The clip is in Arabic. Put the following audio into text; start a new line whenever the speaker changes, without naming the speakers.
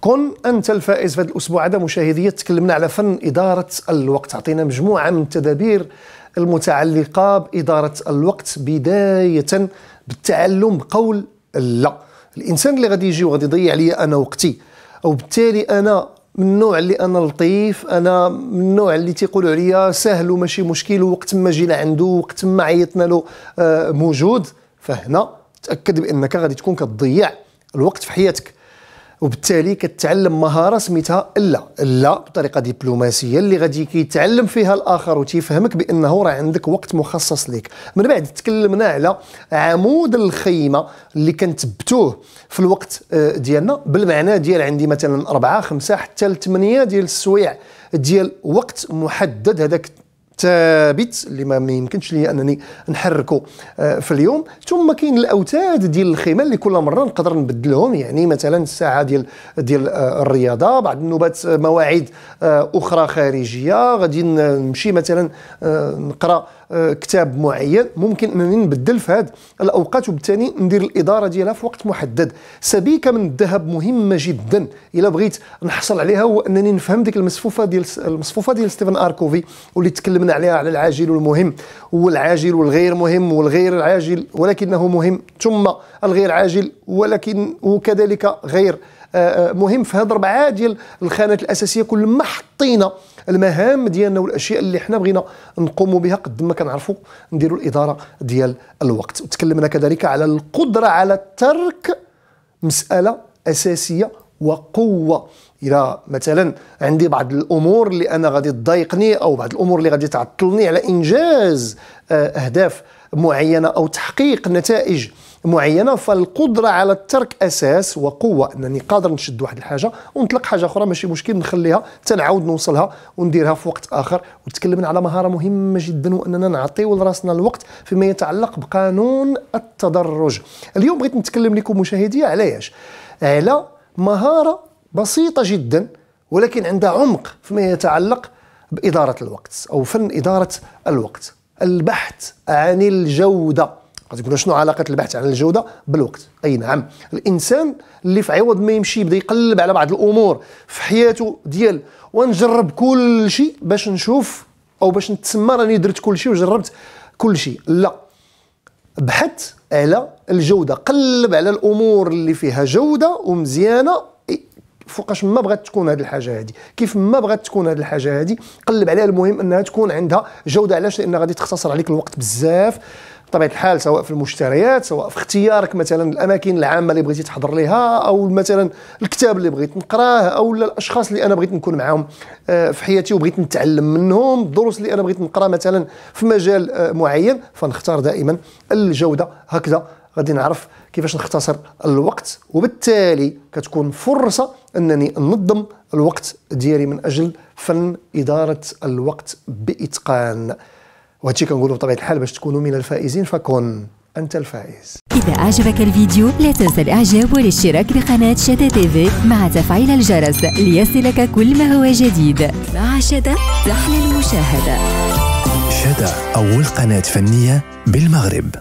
كن انت الفائز في هذا الاسبوع هذا مشاهدي تكلمنا على فن اداره الوقت اعطينا مجموعه من التدابير المتعلقه باداره الوقت بدايه بالتعلم بقول لا الانسان اللي غادي يجي وغادي يضيع لي انا وقتي او بالتالي انا من النوع اللي انا لطيف انا من النوع اللي تيقولوا عليا سهل وماشي مشكل وقت ما جينا عنده وقت ما عيطنا له آه، موجود فهنا تاكد بانك غادي تكون كتضيع الوقت في حياتك وبالتالي كتعلم مهاره سميتها لا لا بطريقه دبلوماسيه اللي غادي كيتعلم فيها الاخر وتيفهمك بانه راه عندك وقت مخصص ليك من بعد تكلمنا على عمود الخيمه اللي كنثبتوه في الوقت آه، ديالنا بالمعنى ديال عندي مثلا أربعة خمسة حتى 8 ديال السويع ديال وقت محدد هذاك ثابت اللي ما يمكنش لي انني نحركه آه، في اليوم ثم كاين الاوتاد ديال الخيمه اللي كل مره نقدر نبدلهم يعني مثلا الساعه ديال ديال آه، الرياضه بعض النوبات آه، مواعيد اخرى خارجيه غادي نمشي مثلا نقرا كتاب معين ممكن انني نبدل في هذه الاوقات وبالتالي ندير الاداره ديالها في وقت محدد سبيكه من الذهب مهمه جدا الا بغيت نحصل عليها هو انني نفهم ديك المصفوفه ديال المصفوفه ديال ستيفن اركوفي واللي تكلمنا تكلمنا عليها على العاجل والمهم والعاجل والغير مهم والغير العاجل ولكنه مهم ثم الغير عاجل ولكن وكذلك غير آه، آه، مهم في هذا الربعه ديال الخانات الاساسيه كل ما حطينا المهام ديالنا والاشياء اللي حنا بغينا نقوموا بها قد ما كنعرفوا نديروا الاداره ديال الوقت وتكلمنا كذلك على القدره على ترك مساله اساسيه وقوه الى مثلا عندي بعض الامور اللي انا غادي تضايقني او بعض الامور اللي غادي تعطلني على انجاز آه، اهداف معينه او تحقيق نتائج معينه فالقدره على الترك اساس وقوه انني قادر نشد واحد الحاجه ونطلق حاجه اخرى ماشي مشكل نخليها تنعاود نوصلها ونديرها في وقت اخر وتكلمنا على مهاره مهمه جدا واننا نعطيو لراسنا الوقت فيما يتعلق بقانون التدرج اليوم بغيت نتكلم لكم مشاهدي علاش على مهارة بسيطة جدا ولكن عندها عمق فيما يتعلق بإدارة الوقت أو فن إدارة الوقت البحث عن الجودة غتقولوا شنو علاقة البحث عن الجودة بالوقت أي نعم الإنسان اللي في عوض ما يمشي يبدا يقلب على بعض الأمور في حياته ديال ونجرب كل شيء باش نشوف أو باش نتسمى راني درت كل شيء وجربت كل شيء لا بحث على الجوده قلب على الامور اللي فيها جوده ومزيانه فوقاش ما بغات تكون هذه الحاجه هذه كيف ما بغات تكون هذه الحاجه هذه قلب عليها المهم انها تكون عندها جوده علاش لان غادي تختصر عليك الوقت بزاف بطبيعه الحال سواء في المشتريات سواء في اختيارك مثلا الاماكن العامه اللي بغيتي تحضر ليها او مثلا الكتاب اللي بغيت نقراه او الاشخاص اللي انا بغيت نكون معاهم آه، في حياتي وبغيت نتعلم منهم الدروس اللي انا بغيت نقرا مثلا في مجال آه، معين فنختار دائما الجوده هكذا غادي نعرف كيفاش نختصر الوقت وبالتالي كتكون فرصه انني ننظم الوقت ديالي من اجل فن اداره الوقت باتقان وهادشي كنقولوا بطبيعه الحال باش تكونوا من الفائزين فكن انت الفائز اذا اعجبك الفيديو لا تنسى الاعجاب والاشتراك بقناه شدا تيفي مع تفعيل الجرس ليصلك كل ما هو جديد مع شدا تحلى المشاهده شدا اول قناه فنيه بالمغرب